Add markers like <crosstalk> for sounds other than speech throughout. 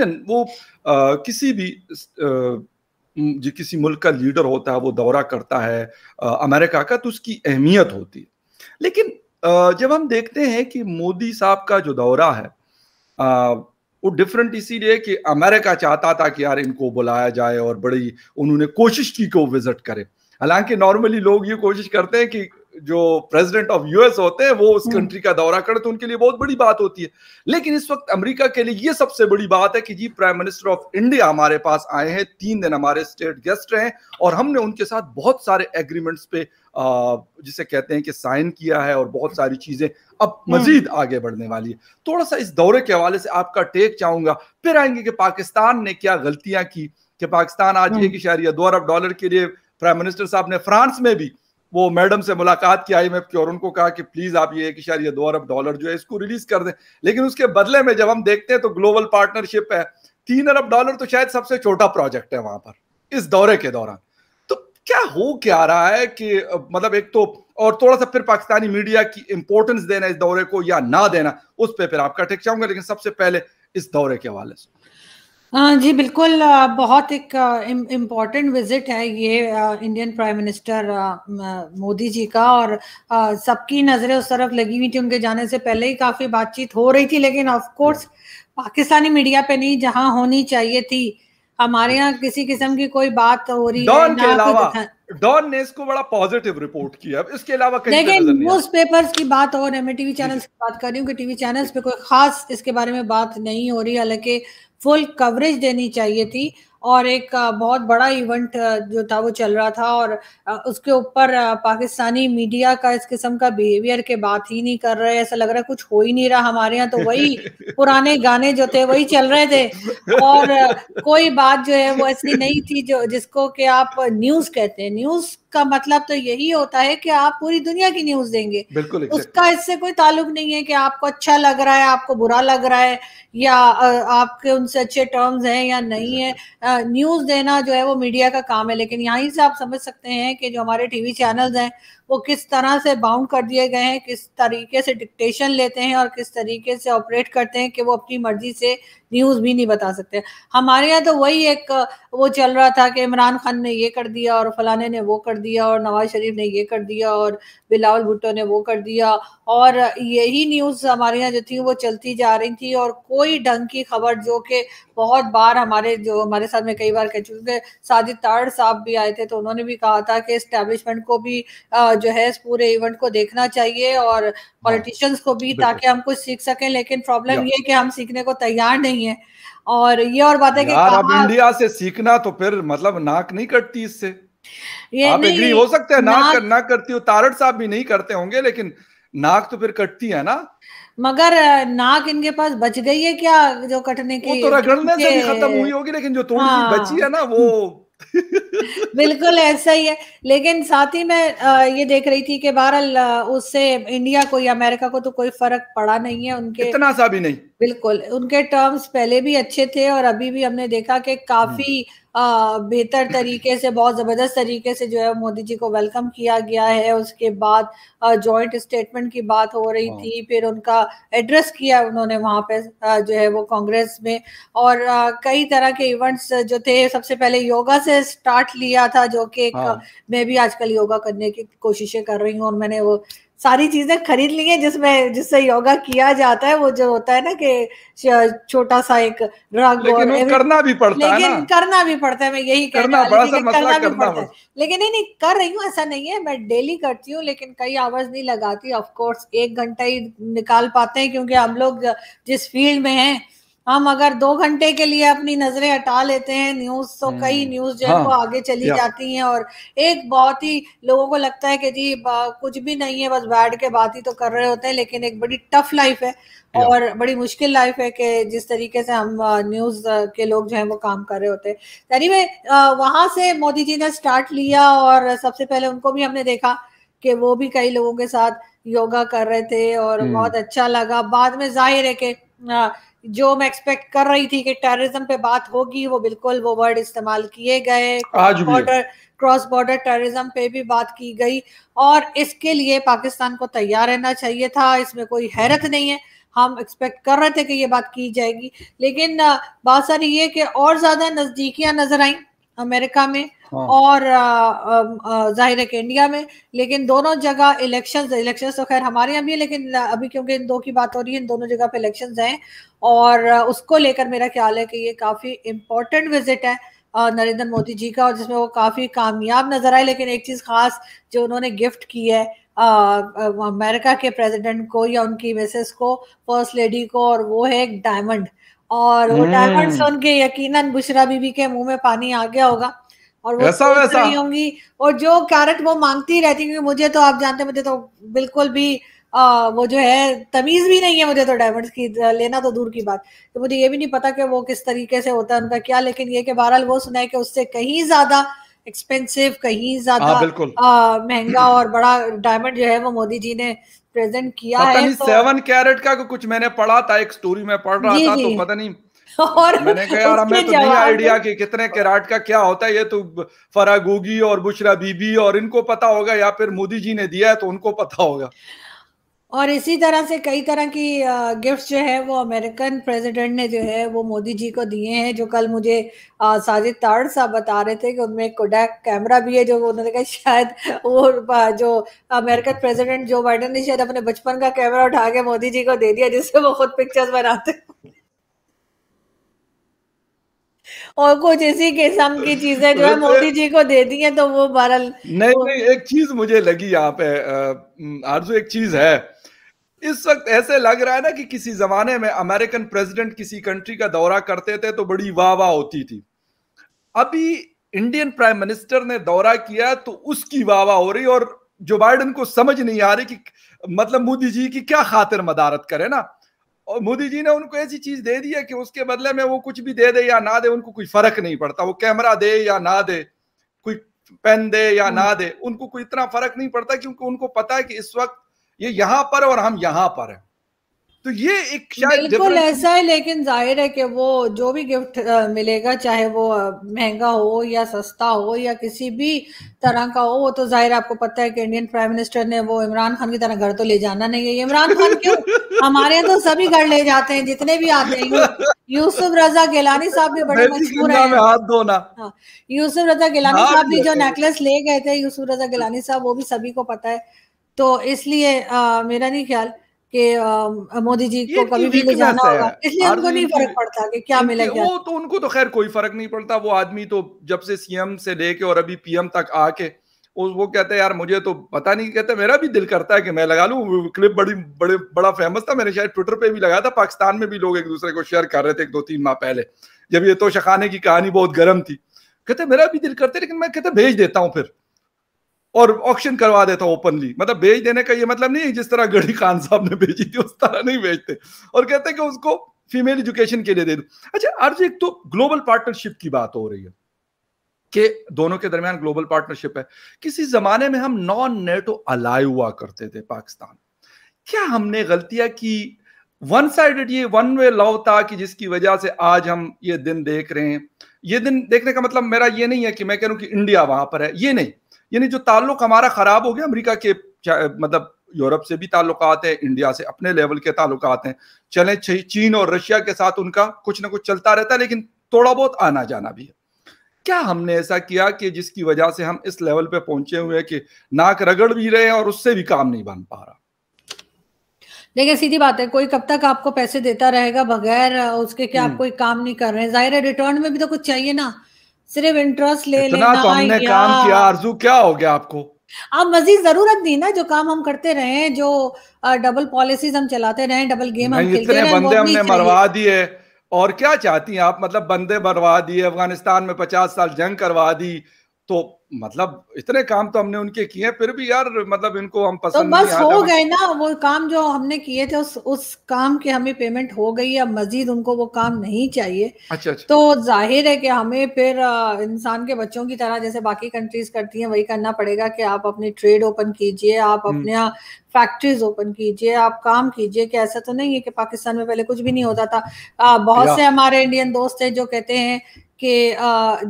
वो आ, किसी भी आ, किसी मुल्क का लीडर होता है वो दौरा करता है आ, अमेरिका का तो उसकी अहमियत होती है लेकिन आ, जब हम देखते हैं कि मोदी साहब का जो दौरा है आ, वो डिफरेंट इसीलिए कि अमेरिका चाहता था कि यार इनको बुलाया जाए और बड़ी उन्होंने कोशिश की कि वो विजिट करें हालांकि नॉर्मली लोग ये कोशिश करते हैं कि जो प्रेसिडेंट ऑफ यूएस होते हैं वो उस कंट्री हम्म। का दौरा करें तो उनके लिए बहुत बड़ी बात होती है लेकिन इस वक्त अमेरिका के लिए ये सबसे बड़ी बात है कि जी प्राइम मिनिस्टर ऑफ इंडिया हमारे पास आए हैं तीन दिन हमारे स्टेट गेस्ट रहे और हमने उनके साथ बहुत सारे एग्रीमेंट्स पे जिसे कहते हैं कि साइन किया है और बहुत सारी चीजें अब हम्म। मजीद आगे बढ़ने वाली है थोड़ा सा इस दौरे के हवाले से आपका टेक चाहूंगा फिर आएंगे कि पाकिस्तान ने क्या गलतियां की कि पाकिस्तान आज हम्म। एक इशारिया दो अरब डॉलर के लिए प्राइम मिनिस्टर साहब ने फ्रांस में भी वो मैडम से मुलाकात की आई मैं की और उनको कहा कि प्लीज आप ये एक इशारिया दो अरब डॉलर जो है इसको रिलीज कर दें लेकिन उसके बदले में जब हम देखते हैं तो ग्लोबल पार्टनरशिप है तीन अरब डॉलर तो शायद सबसे छोटा प्रोजेक्ट है वहां पर इस दौरे के दौरान तो क्या हो क्या रहा है कि मतलब एक तो और थोड़ा सा फिर पाकिस्तानी मीडिया की इंपॉर्टेंस देना इस दौरे को या ना देना उस पर फिर आपका टेक चाहूंगा लेकिन सबसे पहले इस दौरे के हवाले से हाँ जी बिल्कुल बहुत एक इम्पॉर्टेंट विजिट है ये Indian prime minister Modi ji का और सबकी नज़रें उस तरफ लगी हुई थी उनके जाने से पहले ही काफ़ी बातचीत हो रही थी लेकिन ऑफ कोर्स पाकिस्तानी मीडिया पे नहीं जहां होनी चाहिए थी हमारे हाँ। यहाँ किसी किस्म की कोई बात हो रही है डॉन ने इसको बड़ा पॉजिटिव रिपोर्ट किया इसके अलावा कहीं लेकिन न्यूज पेपर की बात और मैं टीवी चैनल की बात कर रही हूँ कि टीवी चैनल्स पे कोई खास इसके बारे में बात नहीं हो रही हालांकि फुल कवरेज देनी चाहिए थी और एक बहुत बड़ा इवेंट जो था वो चल रहा था और उसके ऊपर पाकिस्तानी मीडिया का इस किस्म का बिहेवियर के बात ही नहीं कर रहे ऐसा लग रहा है कुछ हो ही नहीं रहा हमारे यहाँ तो वही <laughs> पुराने गाने जो थे वही चल रहे थे और कोई बात जो है वो ऐसी नहीं थी जो जिसको कि आप न्यूज कहते हैं न्यूज का मतलब तो यही होता है कि आप पूरी दुनिया की न्यूज देंगे बिल्कुल उसका इससे कोई ताल्लुक नहीं है कि आपको अच्छा लग रहा है आपको बुरा लग रहा है या आपके उनसे अच्छे टर्म्स हैं या नहीं है न्यूज देना जो है वो मीडिया का काम है लेकिन यहीं से आप समझ सकते हैं कि जो हमारे टीवी चैनल्स हैं वो किस तरह से बाउंड कर दिए गए हैं किस तरीके से डिक्टेशन लेते हैं और किस तरीके से ऑपरेट करते हैं कि वो अपनी मर्जी से न्यूज़ भी नहीं बता सकते हमारे यहाँ तो वही एक वो चल रहा था कि इमरान खान ने ये कर दिया और फलाने ने वो कर दिया और नवाज शरीफ ने ये कर दिया और बिलावल भुट्टो ने वो कर दिया और यही न्यूज़ हमारे यहाँ जो थी वो चलती जा रही थी और कोई ढंग की खबर जो कि बहुत बार हमारे जो हमारे साथ में कई बार कह चुके साजिद ताड़ साहब भी आए थे तो उन्होंने भी कहा था कि इस्टेब्लिशमेंट को भी जो है इस पूरे इवेंट को देखना चाहिए और पॉलिटिशियंस हाँ। को भी ताकि हम कुछ सीख सकें लेकिन प्रॉब्लम ये कि हम सीखने को तैयार नहीं है और ये और बात है कि आप इंडिया से सीखना तो फिर मतलब नाक नहीं कटती इससे ये आप एग्री हो सकते हैं ना, ना, कर, ना करती हो तारड़ साहब भी नहीं करते होंगे लेकिन नाक तो फिर कटती है ना मगर नाक इनके पास बच गई है क्या जो कटने की तो रगड़ने से भी खत्म हुई होगी लेकिन जो थोड़ी हाँ। बची है ना वो <laughs> बिल्कुल ऐसा ही है लेकिन साथ ही मैं ये देख रही थी कि बहरहाल उससे इंडिया को या अमेरिका को तो कोई फर्क पड़ा नहीं है उनके इतना सा भी नहीं बिल्कुल उनके टर्म्स पहले भी अच्छे थे और अभी भी हमने देखा कि काफी हुँ. बेहतर तरीके से बहुत ज़बरदस्त तरीके से जो है मोदी जी को वेलकम किया गया है उसके बाद जॉइंट स्टेटमेंट की बात हो रही हाँ। थी फिर उनका एड्रेस किया उन्होंने वहाँ पे जो है वो कांग्रेस में और कई तरह के इवेंट्स जो थे सबसे पहले योगा से स्टार्ट लिया था जो कि हाँ। मैं भी आजकल योगा करने की कोशिशें कर रही हूँ और मैंने वो सारी चीजें खरीद ली है जिसमें जिससे योगा किया जाता है वो जो होता है ना कि छोटा सा एक रंग लेकिन और करना भी पड़ता लेकिन है लेकिन करना भी पड़ता है मैं यही करना, बड़ा सा मसला करना, करना भी पड़ता है लेकिन नहीं नहीं कर रही हूँ ऐसा नहीं है मैं डेली करती हूँ लेकिन कई आवर्स नहीं लगाती ऑफकोर्स एक घंटा ही निकाल पाते हैं क्योंकि हम लोग जिस फील्ड में है हम अगर दो घंटे के लिए अपनी नजरें हटा लेते हैं न्यूज तो हम्म। कई न्यूज जो है हाँ, वो आगे चली जाती हैं और एक बहुत ही लोगों को लगता है कि जी कुछ भी नहीं है बस बैठ के बात ही तो कर रहे होते हैं लेकिन एक बड़ी टफ लाइफ है और बड़ी मुश्किल लाइफ है कि जिस तरीके से हम न्यूज के लोग जो है वो काम कर रहे होते हैं में तो वहां से मोदी जी ने स्टार्ट लिया और सबसे पहले उनको भी हमने देखा कि वो भी कई लोगों के साथ योगा कर रहे थे और हम्म। बहुत अच्छा लगा बाद में जाहिर है कि जो मैं एक्सपेक्ट कर रही थी कि टेररिज्म पे बात होगी वो बिल्कुल वो वर्ड इस्तेमाल किए गए बॉर्डर क्रॉस बॉर्डर टेररिज्म पे भी बात की गई और इसके लिए पाकिस्तान को तैयार रहना चाहिए था इसमें कोई हैरत नहीं है हम एक्सपेक्ट कर रहे थे कि ये बात की जाएगी लेकिन बात सारी ये कि और ज़्यादा नजदीकियां नज़र आई अमेरिका में हाँ। और जाहिर है कि इंडिया में लेकिन दोनों जगह इलेक्शंस इलेक्शंस तो खैर हमारे यहाँ भी है लेकिन अभी क्योंकि इन दो की बात हो रही है इन दोनों जगह पे इलेक्शंस हैं और उसको लेकर मेरा ख्याल है कि ये काफ़ी इम्पोर्टेंट विजिट है नरेंद्र मोदी जी का और जिसमें वो काफ़ी कामयाब नजर आए लेकिन एक चीज़ खास जो उन्होंने गिफ्ट की है अमेरिका के प्रेसिडेंट को या उनकी मिसेस को फर्स्ट लेडी को और वो है एक डायमंड और वो डायमंड हम्म। सुन के यकीनन बुशरा बीबी के मुंह में पानी आ गया होगा और वो ऐसा वैसा, नहीं होंगी और जो कैरेट वो मांगती रहती क्योंकि मुझे तो आप जानते मुझे तो बिल्कुल भी आ, वो जो है तमीज भी नहीं है मुझे तो डायमंड की लेना तो दूर की बात तो मुझे ये भी नहीं पता कि वो किस तरीके से होता है उनका क्या लेकिन ये कि बहरहाल वो सुना है कि उससे कहीं ज्यादा एक्सपेंसिव कहीं ज्यादा हाँ, महंगा और बड़ा डायमंड जो है वो मोदी जी ने प्रेजेंट किया पता है नहीं तो... सेवन कैरेट का कुछ मैंने पढ़ा था एक स्टोरी में पढ़ रहा था तो पता नहीं <laughs> और मैंने कहा यार हमें तो नहीं आइडिया कि कितने कैराट का क्या होता है ये तो फरागोगी और बुशरा बीबी और इनको पता होगा या फिर मोदी जी ने दिया है तो उनको पता होगा और इसी तरह से कई तरह की गिफ्ट्स जो है वो अमेरिकन प्रेसिडेंट ने जो है वो मोदी जी को दिए हैं जो कल मुझे साजिद ताड़ साहब बता रहे थे कि उनमें एक कोडैक कैमरा भी है जो उन्होंने कहा शायद वो जो अमेरिकन प्रेसिडेंट जो बाइडन ने शायद अपने बचपन का कैमरा उठा के मोदी जी को दे दिया जिससे वो खुद पिक्चर्स बनाते और कुछ इसी किस्म की चीजें जो है <laughs> मोदी जी को दे दी है तो वो बहरल नहीं, नहीं एक चीज मुझे लगी यहाँ पे आरजू एक चीज है इस वक्त ऐसे लग रहा है ना कि किसी जमाने में अमेरिकन प्रेसिडेंट किसी कंट्री का दौरा करते थे तो बड़ी वाह वाह होती थी अभी इंडियन प्राइम मिनिस्टर ने दौरा किया तो उसकी वाह वाह हो रही और जो बाइडन को समझ नहीं आ रही कि मतलब मोदी जी की क्या खातिर मदारत करे ना और मोदी जी ने उनको ऐसी चीज दे दी है कि उसके बदले में वो कुछ भी दे दे या ना दे उनको कोई फर्क नहीं पड़ता वो कैमरा दे या ना दे कोई पेन दे या ना हम्म। दे उनको कोई इतना फर्क नहीं पड़ता क्योंकि उनको पता है कि इस वक्त ये यहाँ पर और हम यहाँ पर है तो ये एक बिल्कुल ऐसा है लेकिन जाहिर है कि वो जो भी गिफ्ट मिलेगा चाहे वो महंगा हो या सस्ता हो या किसी भी तरह का हो वो तो जाहिर आपको पता है कि इंडियन प्राइम मिनिस्टर ने वो इमरान खान की तरह घर तो ले जाना नहीं है इमरान खान क्यों हमारे यहाँ तो सभी घर ले जाते हैं जितने भी आते हैं यूसुफ रजा गिलानी साहब भी बड़े मशहूर है हाथ धोना हाँ, यूसुफ रजा गिलानी साहब भी जो नेकलेस ले गए थे यूसुफ रजा गिलानी साहब वो भी सभी को पता है तो इसलिए मेरा नहीं ख्याल कि मोदी जी को कभी भी ले जाना होगा इसलिए उनको नहीं फर्क पड़ता कि क्या मिलेगा वो तो उनको तो खैर कोई फर्क नहीं पड़ता वो आदमी तो जब से सीएम से लेके और अभी पीएम तक आके वो कहते हैं यार मुझे तो पता नहीं कहते मेरा भी दिल करता है कि मैं लगा लूं क्लिप बड़ी बड़े बड़ा फेमस था मैंने शायद ट्विटर पे भी लगाया था पाकिस्तान में भी लोग एक दूसरे को शेयर कर रहे थे एक दो तीन माह पहले जब ये तो शखाने की कहानी बहुत गर्म थी कहते मेरा भी दिल करता है लेकिन मैं कहते भेज देता हूँ फिर और ऑक्शन करवा देता ओपनली मतलब बेच देने का ये मतलब नहीं जिस तरह गढ़ी खान साहब ने भेजी थी उस तरह नहीं बेचते और कहते हैं कि उसको फीमेल एजुकेशन के लिए दे दू अच्छा अर्ज एक तो ग्लोबल पार्टनरशिप की बात हो रही है कि दोनों के दरमियान ग्लोबल पार्टनरशिप है किसी जमाने में हम नॉन नेटो अलाय हुआ करते थे पाकिस्तान क्या हमने गलतियां की वन साइडेड ये वन वे लव था कि जिसकी वजह से आज हम ये दिन देख रहे हैं ये दिन देखने का मतलब मेरा ये नहीं है कि मैं कह रहा हूं कि इंडिया वहां पर है ये नहीं यानी जो ताल्लुक हमारा खराब हो गया अमरीका के मतलब यूरोप से भी ताल्लुकात हैं इंडिया से अपने लेवल के ताल्लुकात हैं चले चीन और रशिया के साथ उनका कुछ ना कुछ चलता रहता है लेकिन थोड़ा बहुत आना जाना भी है क्या हमने ऐसा किया कि जिसकी वजह से हम इस लेवल पे पहुंचे हुए हैं कि नाक रगड़ भी रहे हैं और उससे भी काम नहीं बन पा रहा देखिए सीधी बात है कोई कब तक आपको पैसे देता रहेगा बगैर उसके क्या आप हम्म। कोई काम नहीं कर रहे हैं जाहिर है रिटर्न में भी तो कुछ चाहिए ना सिर्फ इंटरेस्ट ले लेना तो हमने काम किया आरजू क्या हो गया आपको आप मजीद जरूरत दी ना जो काम हम करते रहे जो डबल पॉलिसीज हम चलाते रहे डबल गेम हम खेलते रहे बंदे हमने मरवा दिए और क्या चाहती हैं आप मतलब बंदे मरवा दिए अफगानिस्तान में पचास साल जंग करवा दी तो मतलब इतने काम तो हमने उनके किए फिर भी यार मतलब इनको हम तो पसंद तो बस नहीं हो गए ना वो काम जो हमने किए थे उस उस काम के हमें पेमेंट हो गई अब मजीद उनको वो काम नहीं चाहिए अच्छा, अच्छा। तो जाहिर है कि हमें फिर इंसान के बच्चों की तरह जैसे बाकी कंट्रीज करती हैं वही करना पड़ेगा कि आप अपनी ट्रेड ओपन कीजिए आप हम्म। अपने फैक्ट्रीज ओपन कीजिए आप काम कीजिए कि ऐसा तो नहीं है कि पाकिस्तान में पहले कुछ भी नहीं होता था आ, बहुत से हमारे इंडियन दोस्त हैं जो कहते हैं कि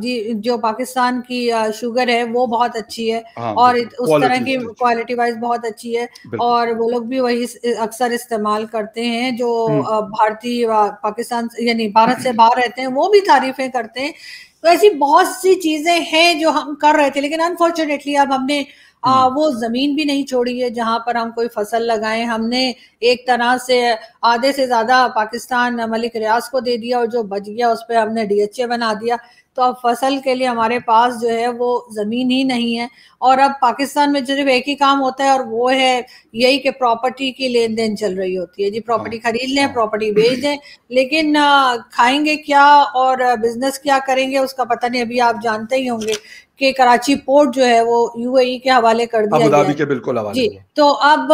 जी जो पाकिस्तान की शुगर है वो बहुत अच्छी है हाँ, और उस तरह की क्वालिटी वाइज बहुत अच्छी है और वो लोग भी वही अक्सर इस्तेमाल करते हैं जो हम्म। भारतीय पाकिस्तान यानी भारत से बाहर रहते हैं वो भी तारीफें करते हैं तो ऐसी बहुत सी चीजें हैं जो हम कर रहे थे लेकिन अनफॉर्चुनेटली अब हमने आ, हम्म। वो जमीन भी नहीं छोड़ी है जहां पर हम कोई फसल लगाए हमने एक तरह से आधे से ज्यादा पाकिस्तान मलिक रियाज को दे दिया और जो बच गया उस पर हमने डीएचए बना दिया तो अब फसल के लिए हमारे पास जो है वो ज़मीन ही नहीं है और अब पाकिस्तान में सिर्फ एक ही काम होता है और वो है यही कि प्रॉपर्टी की लेन देन चल रही होती है जी प्रॉपर्टी हाँ। खरीद लें प्रॉपर्टी हाँ। बेच दें लेकिन खाएंगे क्या और बिजनेस क्या करेंगे उसका पता नहीं अभी आप जानते ही होंगे कि कराची पोर्ट जो है वो यूएई e के हवाले कर दिया गया के बिल्कुल हवाले जी तो अब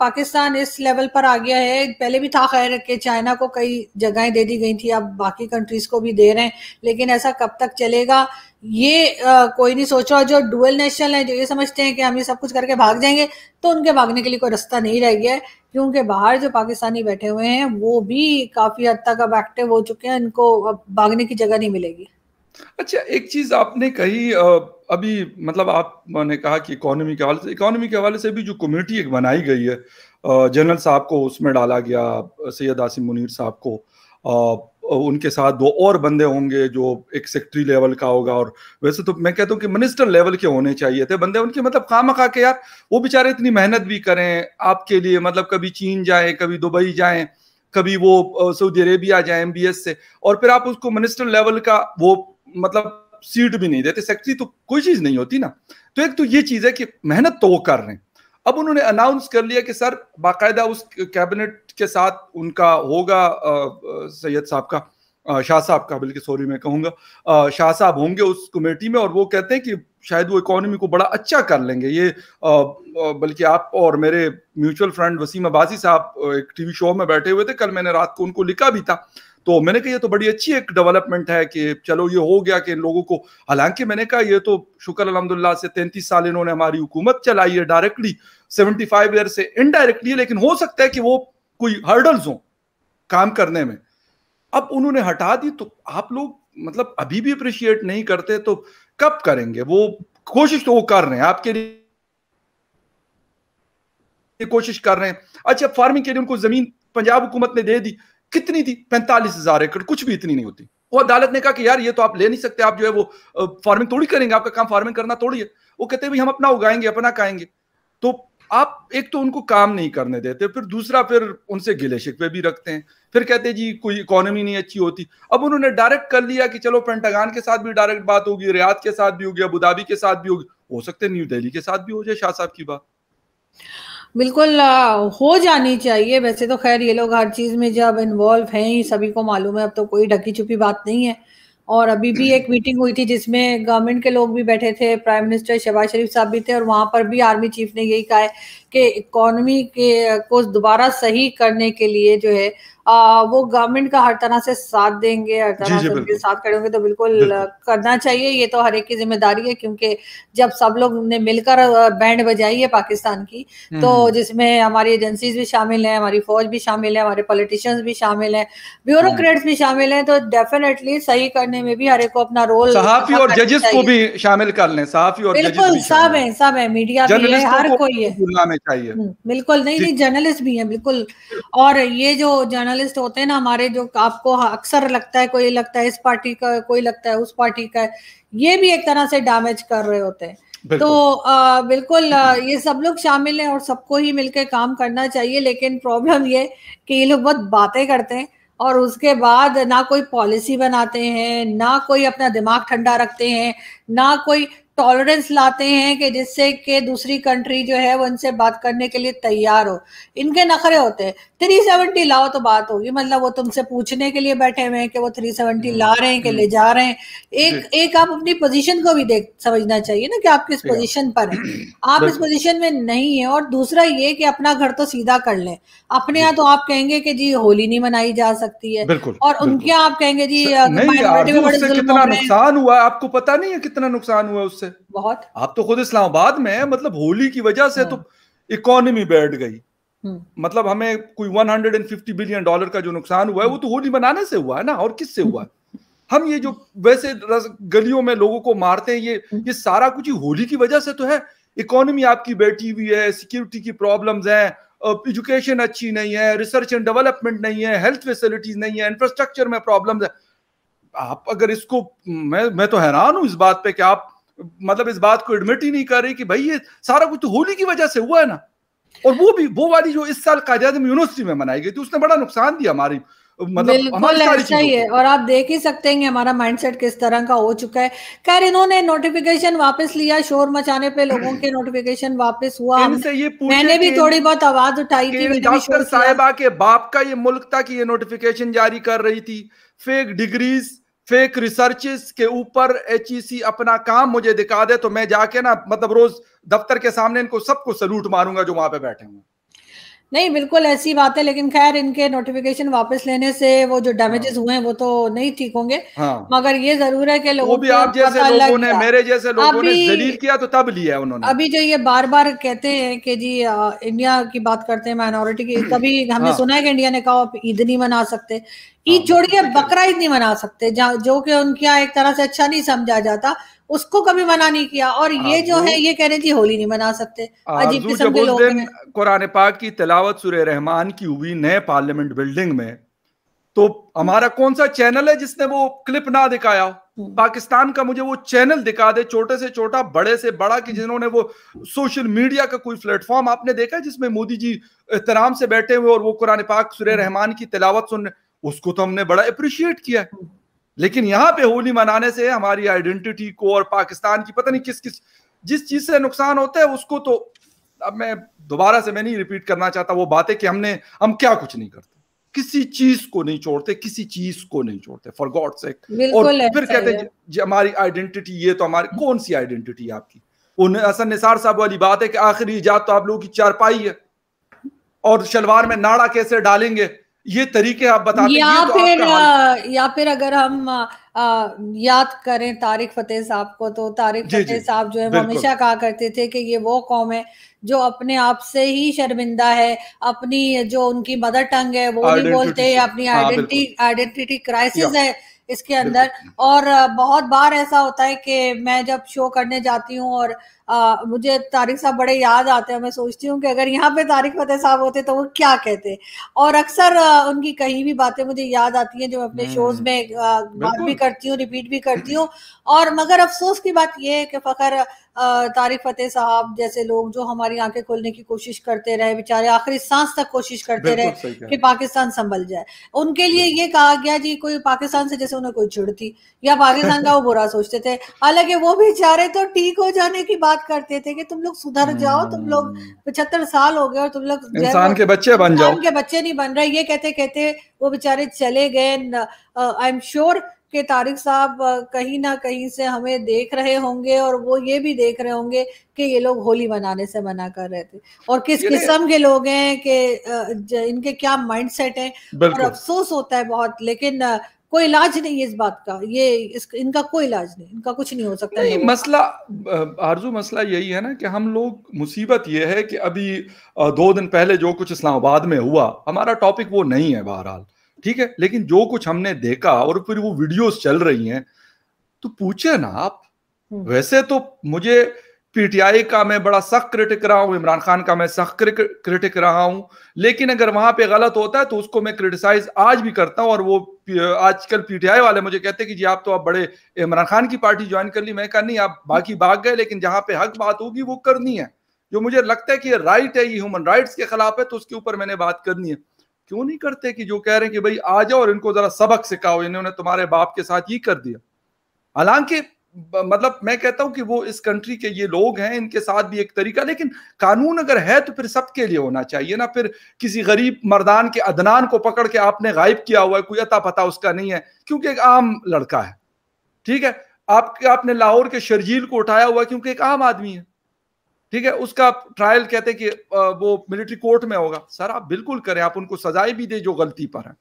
पाकिस्तान इस लेवल पर आ गया है पहले भी था खैर कि चाइना को कई जगहें दे दी गई थी अब बाकी कंट्रीज को भी दे रहे हैं लेकिन ऐसा कब तक चलेगा ये आ, कोई नहीं सोच रहा जो डुअल नेशनल है जो ये समझते हैं कि हम ये सब कुछ करके भाग जाएंगे तो उनके भागने के लिए कोई रास्ता नहीं रह गया है क्योंकि बाहर जो पाकिस्तानी बैठे हुए हैं वो भी काफ़ी हद तक अब एक्टिव हो चुके हैं इनको अब भागने की जगह नहीं मिलेगी अच्छा एक चीज आपने कही अभी मतलब आपने कहा कि इकोनॉमी के हवाले से इकोनॉमी के हवाले से भी जो कम्युनिटी एक बनाई गई है जनरल साहब को उसमें डाला गया सैयद आसिम मुनीर साहब को उनके साथ दो और बंदे होंगे जो एक सेक्रेटरी लेवल का होगा और वैसे तो मैं कहता हूँ कि मिनिस्टर लेवल के होने चाहिए थे बंदे उनके मतलब खाम खा के यार वो बेचारे इतनी मेहनत भी करें आपके लिए मतलब कभी चीन जाए कभी दुबई जाए कभी वो सऊदी अरेबिया जाए एम से और फिर आप उसको मिनिस्टर लेवल का वो मतलब सीट भी नहीं देते सेक्रेटरी तो कोई चीज नहीं होती ना तो एक तो ये चीज है कि मेहनत तो वो कर रहे हैं अब उन्होंने अनाउंस कर लिया कि सर बाकायदा उस कैबिनेट के साथ उनका होगा सैयद साहब का शाह साहब का बल्कि सॉरी मैं कहूंगा शाह साहब होंगे उस कमेटी में और वो कहते हैं कि शायद वो इकोनॉमी को बड़ा अच्छा कर लेंगे ये बल्कि आप और मेरे म्यूचुअल फ्रेंड वसीम अबासी साहब एक टीवी शो में बैठे हुए थे कल मैंने रात को उनको लिखा भी था तो मैंने कहा ये तो बड़ी अच्छी एक डेवलपमेंट है कि चलो ये हो गया कि इन लोगों को हालांकि मैंने कहा ये तो शुक्र अलहमदुल्ला से तैंतीस साल इन्होंने हमारी हुकूमत चलाई है डायरेक्टली सेवेंटी फाइव ईयर से इनडायरेक्टली लेकिन हो सकता है कि वो कोई हर्डल्स हो काम करने में अब उन्होंने हटा दी तो आप लोग मतलब अभी भी अप्रिशिएट नहीं करते तो कब करेंगे वो कोशिश तो वो कर रहे हैं आपके लिए कोशिश कर रहे हैं अच्छा फार्मिंग के लिए उनको जमीन पंजाब हुकूमत ने दे दी कितनी थी पैंतालीस हजार एकड़ कुछ भी इतनी नहीं होती वो अदालत ने कहा कि यार ये तो आप ले नहीं सकते आप जो है वो फार्मिंग थोड़ी करेंगे आपका काम फार्मिंग करना थोड़ी है वो कहते भाई हम अपना उगाएंगे अपना खाएंगे तो आप एक तो उनको काम नहीं करने देते फिर दूसरा फिर उनसे गिले शिकवे भी रखते हैं फिर कहते जी कोई इकोनॉमी नहीं अच्छी होती अब उन्होंने डायरेक्ट कर लिया कि चलो पेंटागान के साथ भी डायरेक्ट बात होगी रियाद के साथ भी होगी अबूधाबी के साथ भी होगी हो सकते न्यू दिल्ली के साथ भी हो जाए शाह साहब की बात बिल्कुल हो जानी चाहिए वैसे तो खैर ये लोग हर चीज़ में जब इन्वॉल्व हैं ही सभी को मालूम है अब तो कोई ढकी छुपी बात नहीं है और अभी भी एक मीटिंग हुई थी जिसमें गवर्नमेंट के लोग भी बैठे थे प्राइम मिनिस्टर शहबाज शरीफ साहब भी थे और वहां पर भी आर्मी चीफ ने यही कहा है के इकोनॉमी के को दोबारा सही करने के लिए जो है आ, वो गवर्नमेंट का हर तरह से साथ देंगे हर तरह से उनके साथ खड़े होंगे तो बिल्कुल, बिल्कुल करना चाहिए ये तो हर एक की जिम्मेदारी है क्योंकि जब सब लोग ने मिलकर बैंड बजाई है पाकिस्तान की हम्म, तो हम्म। जिसमें हमारी एजेंसीज भी शामिल हैं हमारी फौज भी शामिल है हमारे पॉलिटिशियंस भी शामिल हैं ब्यूरोक्रेट्स हम्म। भी शामिल हैं तो डेफिनेटली सही करने में भी हर एक को अपना रोल और जजेस को भी शामिल कर लें बिल्कुल सब है सब है मीडिया भी है हर कोई है चाहिए हम्म, बिल्कुल नहीं नहीं जर्नलिस्ट भी हैं बिल्कुल और ये जो जर्नलिस्ट होते हैं ना हमारे जो आपको अक्सर लगता है कोई लगता है इस पार्टी का कोई लगता है उस पार्टी का ये भी एक तरह से डैमेज कर रहे होते हैं तो आ, बिल्कुल हम्म। ये सब लोग शामिल हैं और सबको ही मिलकर काम करना चाहिए लेकिन प्रॉब्लम ये कि ये लोग बहुत बातें करते हैं और उसके बाद ना कोई पॉलिसी बनाते हैं ना कोई अपना दिमाग ठंडा रखते हैं ना कोई टॉलरेंस लाते हैं कि जिससे कि दूसरी कंट्री जो है वो इनसे बात करने के लिए तैयार हो इनके नखरे होते हैं थ्री सेवेंटी लाओ तो बात होगी मतलब वो तुमसे पूछने के लिए बैठे हुए हैं कि वो थ्री सेवेंटी ला रहे हैं कि हम्म। ले जा रहे हैं एक एक आप अपनी पोजीशन को भी देख समझना चाहिए ना कि आप किस पोजीशन पर हैं <clears throat> आप इस पोजीशन में नहीं है और दूसरा ये कि अपना घर तो सीधा कर लें अपने यहाँ तो आप कहेंगे कि जी होली नहीं मनाई जा सकती है और उनके आप कहेंगे जी कितना नुकसान हुआ आपको पता नहीं है कितना नुकसान हुआ उससे से बहुत आप तो खुद इस्लामाबाद में है मतलब होली की वजह से तो इकोनॉमी हाँ। बैठ गई हम्म। मतलब हमें कोई 150 बिलियन डॉलर का जो नुकसान हुआ है वो तो होली मनाने से हुआ है ना और किससे हुआ है <laughs> हम ये जो वैसे गलियों में लोगों को मारते हैं ये हम्म। ये सारा कुछ ही होली की वजह से तो है इकोनॉमी आपकी बैठी हुई है सिक्योरिटी की प्रॉब्लम्स हैं एजुकेशन अच्छी नहीं है रिसर्च एंड डेवलपमेंट नहीं है हेल्थ फैसिलिटीज नहीं है इंफ्रास्ट्रक्चर में प्रॉब्लम्स है आप अगर इसको मैं मैं तो हैरान हूं इस बात पे कि आप मतलब इस बात को एडमिट ही नहीं कर रही कि भाई ये सारा कुछ तो होली की वजह से हुआ है ना और वो भी वो वाली जो इस साल कायद यूनिवर्सिटी में मनाई गई थी उसने बड़ा नुकसान दिया हमारी मतलब बिल्कुल ऐसा ही है और आप देख ही सकते हैं हमारा माइंडसेट किस तरह का हो चुका है खैर इन्होंने नोटिफिकेशन वापस लिया शोर मचाने पे लोगों के नोटिफिकेशन वापस हुआ ये मैंने भी थोड़ी बहुत आवाज उठाई थी डॉक्टर साहेबा के बाप का ये मुल्क था कि ये नोटिफिकेशन जारी कर रही थी फेक डिग्रीज फेक रिसर्चेस के ऊपर एच e अपना काम मुझे दिखा दे तो मैं जाके ना मतलब रोज दफ्तर के सामने इनको सबको सलूट मारूंगा जो वहां पे बैठे हुए नहीं बिल्कुल ऐसी बात है लेकिन खैर इनके नोटिफिकेशन वापस लेने से वो जो डैमेजेस हाँ। हुए हैं वो तो नहीं ठीक होंगे हाँ। मगर ये जरूर है कि लोगों भी आप जैसे लोगों ने मेरे जैसे लोगों ने जलील किया तो तब लिया उन्होंने अभी जो ये बार बार कहते हैं कि जी आ, इंडिया की बात करते हैं माइनॉरिटी की कभी <clears throat> हमने हाँ। सुना है कि इंडिया ने कहा आप ईद नहीं मना सकते ईद हाँ, छोड़ के बकरा ईद नहीं मना सकते जो कि उनके एक तरह से अच्छा नहीं समझा जाता उसको कभी मना नहीं किया और ये जो है ये कह रहे थे होली नहीं मना सकते अजीब किस्म के लोग कुरान पाक की तिलावत सुर रहमान की हुई नए पार्लियामेंट बिल्डिंग में तो हमारा कौन सा चैनल है जिसने वो क्लिप ना दिखाया हम्म। पाकिस्तान का मुझे वो चैनल दिखा दे छोटे से छोटा बड़े से बड़ा कि जिन्होंने वो सोशल मीडिया का कोई प्लेटफॉर्म आपने देखा जिसमें मोदी जी एहतराम से बैठे हुए और वो कुरान पाक सुर हम्म। रहमान की तिलावत सुन उसको तो हमने बड़ा अप्रिशिएट किया है हम्म। लेकिन यहाँ पे होली मनाने से हमारी आइडेंटिटी को और पाकिस्तान की पता नहीं किस किस जिस चीज से नुकसान होता है उसको तो अब मैं दोबारा से मैं नहीं रिपीट करना चाहता वो बातें कि हमने हम क्या कुछ नहीं करते किसी चीज को नहीं छोड़ते किसी चीज को नहीं छोड़ते फॉर गॉड से और फिर कहते हैं हमारी आइडेंटिटी ये तो हमारी कौन सी आइडेंटिटी आपकी असन निसार साहब वाली बात है कि आखिरी ईजाद तो आप लोगों की चारपाई है और शलवार में नाड़ा कैसे डालेंगे ये तरीके आप बताते या तो फिर या फिर अगर हम आ, याद करें तारिक फतेह साहब को तो तारिक फतेह साहब जो है हमेशा कहा करते थे कि ये वो कौम है जो अपने आप से ही शर्मिंदा है अपनी जो उनकी मदर टंग है वो नहीं बोलते अपनी आइडेंटिटी आइडेंटिटी क्राइसिस है इसके अंदर और बहुत बार ऐसा होता है कि मैं जब शो करने जाती हूँ और आ, मुझे तारिक साहब बड़े याद आते हैं मैं सोचती हूँ कि अगर यहाँ पे तारिक फतेह साहब होते तो वो क्या कहते और अक्सर उनकी कहीं भी बातें मुझे याद आती हैं जो मैं अपने हम्म। शोज में बात भी करती हूँ रिपीट भी करती हूँ और मगर अफसोस की बात यह है कि फ़खर तारिक फतेह साहब जैसे लोग जो हमारी आंखें खोलने की कोशिश करते रहे बेचारे आखिरी सांस तक कोशिश करते रहे कि पाकिस्तान संभल जाए उनके लिए ये कहा गया जी कोई पाकिस्तान से जैसे उन्हें कोई चिड़ती या पाकिस्तान का वो बुरा सोचते थे हालांकि वो बेचारे तो ठीक हो जाने की बात करते थे कि तुम लोग सुधर जाओ तुम लोग हम्म। पचहत्तर साल हो गए और तुम लोग इंसान के बच्चे बन जाओ के बच्चे नहीं बन रहे ये कहते कहते वो बेचारे चले गए आई एम श्योर कि तारिक साहब कहीं ना कहीं से हमें देख रहे होंगे और वो ये भी देख रहे होंगे कि ये लोग होली मनाने से मना कर रहे थे और किस किस्म के लोग हैं कि इनके क्या माइंड सेट है और अफसोस होता है बहुत लेकिन कोई इलाज नहीं है इस बात का ये इस, इनका कोई इलाज नहीं इनका कुछ नहीं हो सकता नहीं, मसला आरजू मसला यही है ना कि हम लोग मुसीबत ये है कि अभी दो दिन पहले जो कुछ इस्लामाबाद में हुआ हमारा टॉपिक वो नहीं है बहरहाल ठीक है लेकिन जो कुछ हमने देखा और फिर वो वीडियोस चल रही हैं तो पूछे ना आप हम्म। वैसे तो मुझे पीटीआई का मैं बड़ा सख्त क्रिटिक रहा हूं इमरान खान का मैं सख्त क्रिटिक रहा हूं लेकिन अगर वहां पे गलत होता है तो उसको मैं क्रिटिसाइज आज भी करता हूं और वो आजकल पीटीआई वाले मुझे कहते हैं कि जी आप तो आप बड़े इमरान खान की पार्टी ज्वाइन कर ली मैं कहा नहीं आप बाकी भाग गए लेकिन जहां पे हक बात होगी वो करनी है जो मुझे लगता है कि ये राइट है ये ह्यूमन राइट्स के खिलाफ है तो उसके ऊपर मैंने बात करनी है क्यों नहीं करते कि जो कह रहे हैं कि भाई आ जाओ और इनको जरा सबक सिखाओ इन्होंने तुम्हारे बाप के साथ ये कर दिया हालांकि मतलब मैं कहता हूं कि वो इस कंट्री के ये लोग हैं इनके साथ भी एक तरीका लेकिन कानून अगर है तो फिर सबके लिए होना चाहिए ना फिर किसी गरीब मर्दान के अदनान को पकड़ के आपने गायब किया हुआ है कोई अता पता उसका नहीं है क्योंकि एक आम लड़का है ठीक है आप आपने लाहौर के शर्जील को उठाया हुआ क्योंकि एक आम आदमी है ठीक है उसका ट्रायल कहते हैं कि वो मिलिट्री कोर्ट में होगा सर आप बिल्कुल करें आप उनको सजाएं भी दे जो गलती पर है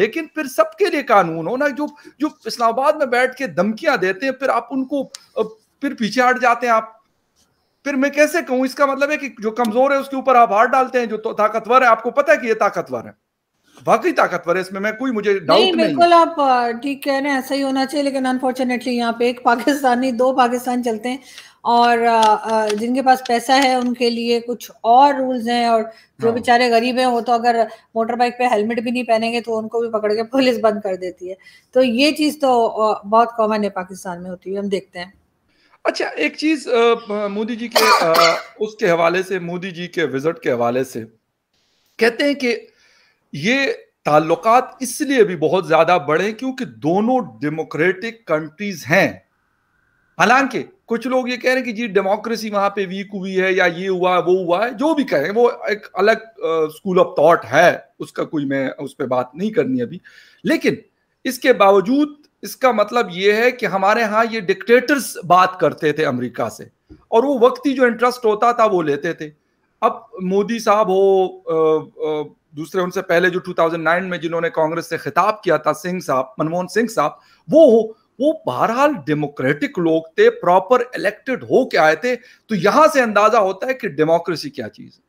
लेकिन फिर सबके लिए कानून हो ना जो जो इस्लामाबाद में बैठ के धमकियां देते हैं फिर आप उनको फिर पीछे हट जाते हैं आप फिर मैं कैसे कहूं इसका मतलब है कि जो कमजोर है उसके ऊपर आप हार डालते हैं जो तो ताकतवर है आपको पता है कि ये ताकतवर है बाकी ताकतवर है इसमें मैं कोई मुझे डाउट नहीं बिल्कुल आप ठीक कह रहे हैं ऐसा ही होना चाहिए लेकिन अनफॉर्चुनेटली यहाँ पे एक पाकिस्तानी दो पाकिस्तान चलते हैं और जिनके पास पैसा है उनके लिए कुछ और रूल्स हैं और जो हाँ। बेचारे गरीब हैं वो तो अगर मोटर बाइक पे हेलमेट भी नहीं पहनेंगे तो उनको भी पकड़ के पुलिस बंद कर देती है तो ये चीज तो बहुत कॉमन है पाकिस्तान में होती है हम देखते हैं अच्छा एक चीज मोदी जी के आ, उसके हवाले से मोदी जी के विजिट के हवाले से कहते हैं कि ये ताल्लुकात इसलिए भी बहुत ज्यादा बढ़े क्योंकि दोनों डेमोक्रेटिक कंट्रीज हैं हालांकि कुछ लोग ये कह रहे हैं कि जी डेमोक्रेसी वहां पे वीक हुई है या ये हुआ वो हुआ है जो भी कह रहे हैं वो एक अलग स्कूल ऑफ थॉट है उसका कोई मैं उस पर बात नहीं करनी अभी लेकिन इसके बावजूद इसका मतलब ये है कि हमारे यहाँ ये डिक्टेटर्स बात करते थे अमेरिका से और वो वक्त ही जो इंटरेस्ट होता था वो लेते थे अब मोदी साहब हो दूसरे उनसे पहले जो 2009 में जिन्होंने कांग्रेस से खिताब किया था सिंह साहब मनमोहन सिंह साहब वो हो वो बहरहाल डेमोक्रेटिक लोग थे प्रॉपर इलेक्टेड हो के आए थे तो यहाँ से अंदाजा होता है कि डेमोक्रेसी क्या चीज है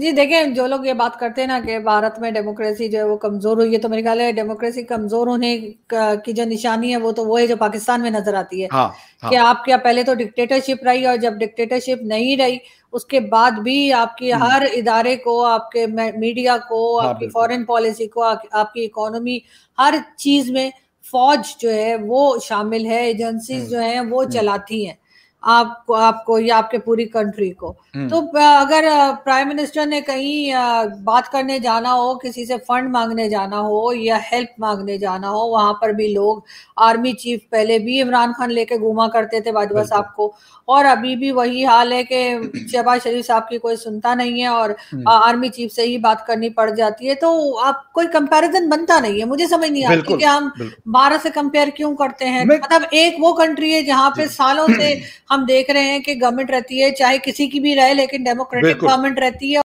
जी देखें जो लोग ये बात करते हैं ना कि भारत में डेमोक्रेसी जो है वो कमज़ोर हुई है तो मेरे ख्याल है डेमोक्रेसी कमज़ोर होने की जो निशानी है वो तो वो है जो पाकिस्तान में नजर आती है हाँ, हाँ. कि आप क्या पहले तो डिक्टेटरशिप रही और जब डिक्टेटरशिप नहीं रही उसके बाद भी आपकी हम्म। हर इदारे को आपके मीडिया को हाँ, आपकी फॉरेन पॉलिसी को आपकी इकोनॉमी हर चीज में फौज जो है वो शामिल है एजेंसीज हम्म। जो हैं वो हम्म। चलाती हैं आपको आपको या आपके पूरी कंट्री को हम्म। तो अगर प्राइम मिनिस्टर ने कहीं बात करने जाना हो किसी से फंड मांगने जाना हो या हेल्प मांगने जाना हो वहां पर भी लोग आर्मी चीफ पहले भी इमरान खान लेके घूमा करते थे बाजवा साहब को और अभी भी वही हाल है कि <clears throat> शहबाज शरीफ साहब की कोई सुनता नहीं है और आर्मी हम्म। चीफ से ही बात करनी पड़ जाती है तो आप कोई कंपेरिजन बनता नहीं है मुझे समझ नहीं आती कि हम भारत से कंपेयर क्यों करते हैं मतलब एक वो कंट्री है जहाँ पे <clears throat> सालों से <clears throat> हम देख रहे हैं कि गवर्नमेंट रहती है चाहे किसी की भी रहे लेकिन डेमोक्रेटिक गवर्नमेंट रहती है